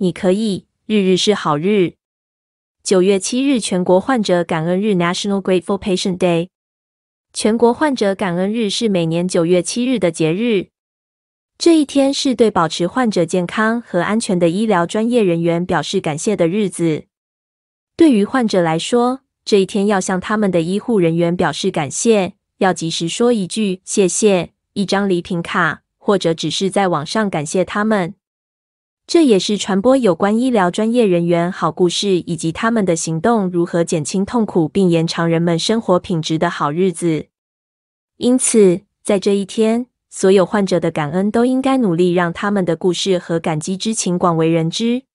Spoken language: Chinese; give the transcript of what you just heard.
你可以日日是好日。九月七日，全国患者感恩日 （National Grateful Patient Day）。全国患者感恩日是每年九月七日的节日。这一天是对保持患者健康和安全的医疗专业人员表示感谢的日子。对于患者来说，这一天要向他们的医护人员表示感谢，要及时说一句谢谢，一张礼品卡，或者只是在网上感谢他们。这也是传播有关医疗专业人员好故事，以及他们的行动如何减轻痛苦并延长人们生活品质的好日子。因此，在这一天，所有患者的感恩都应该努力让他们的故事和感激之情广为人知。